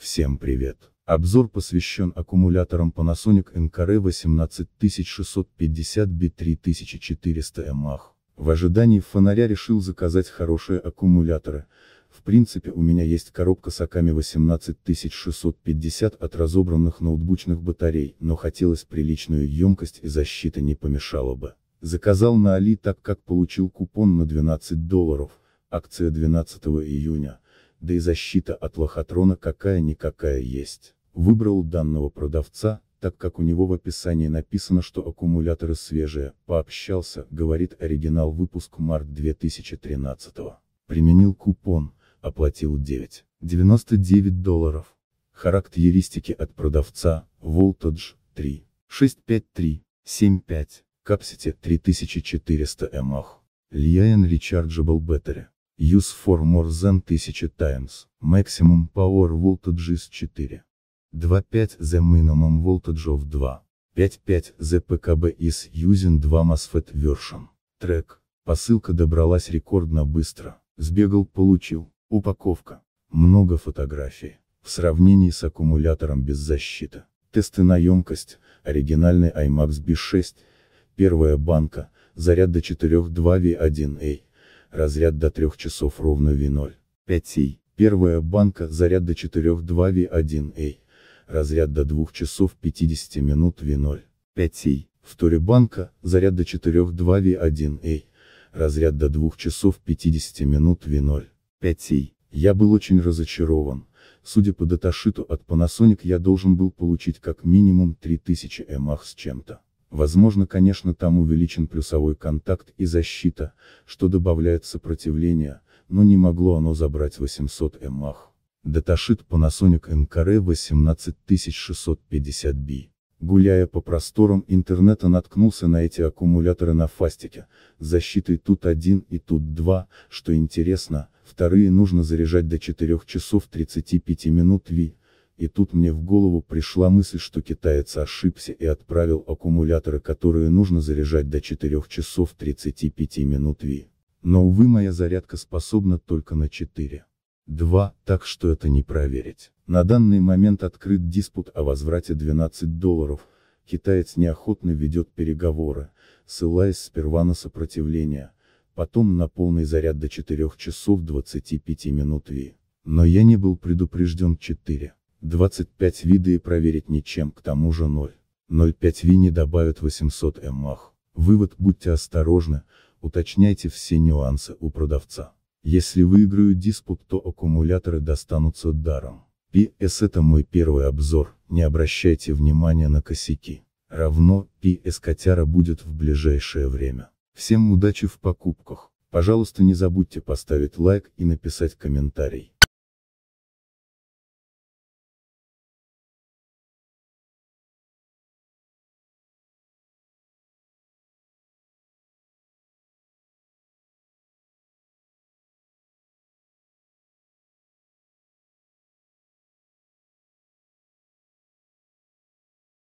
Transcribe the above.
Всем привет! Обзор посвящен аккумуляторам Panasonic NKR 18650B3400 mAh. В ожидании фонаря решил заказать хорошие аккумуляторы. В принципе у меня есть коробка с Аками 18650 от разобранных ноутбучных батарей, но хотелось приличную емкость и защита не помешала бы. Заказал на Али так как получил купон на 12 долларов, акция 12 июня да и защита от лохотрона какая-никакая есть. Выбрал данного продавца, так как у него в описании написано, что аккумуляторы свежие, пообщался, говорит оригинал выпуск март 2013. Применил купон, оплатил 9,99 долларов. Характеристики от продавца, Voltage 3, 653, 75, Capacity 3400 мАh. Lian Rechargeable Battery. Use for more than 1000 times. Maximum power voltage is 4. 2.5 The minimum voltage of 2. 5.5 The PKB is using 2 MOSFET version. Трек. Посылка добралась рекордно быстро. Сбегал, получил. Упаковка. Много фотографий. В сравнении с аккумулятором без защиты. Тесты на емкость. Оригинальный iMax B6. Первая банка. Заряд до 4,2 V1A разряд до 3 часов ровно V0. 5 Первая банка, заряд до 4 2 V1A, разряд до 2 часов 50 минут V0. 5 Вторая банка, заряд до 4 2 V1A, разряд до 2 часов 50 минут V0. 5 Я был очень разочарован. Судя по даташиту от Panasonic я должен был получить как минимум 3000 мАх с чем-то. Возможно, конечно, там увеличен плюсовой контакт и защита, что добавляет сопротивление, но не могло оно забрать 800 мах. Даташит Panasonic NKR 18650B. Гуляя по просторам интернета наткнулся на эти аккумуляторы на фастике, с защитой тут один и тут два, что интересно, вторые нужно заряжать до 4 часов 35 минут Ви, и тут мне в голову пришла мысль, что китаец ошибся и отправил аккумуляторы, которые нужно заряжать до 4 часов 35 минут Ви. Но увы моя зарядка способна только на 4. 2, так что это не проверить. На данный момент открыт диспут о возврате 12 долларов, китаец неохотно ведет переговоры, ссылаясь сперва на сопротивление, потом на полный заряд до 4 часов 25 минут Ви. Но я не был предупрежден 4. 25 вида и проверить ничем, к тому же 0. 0,5 ви не добавят 800 мах. Вывод будьте осторожны, уточняйте все нюансы у продавца. Если выиграю диспут, то аккумуляторы достанутся даром. PS это мой первый обзор, не обращайте внимания на косяки. Равно, PS котяра будет в ближайшее время. Всем удачи в покупках. Пожалуйста не забудьте поставить лайк и написать комментарий.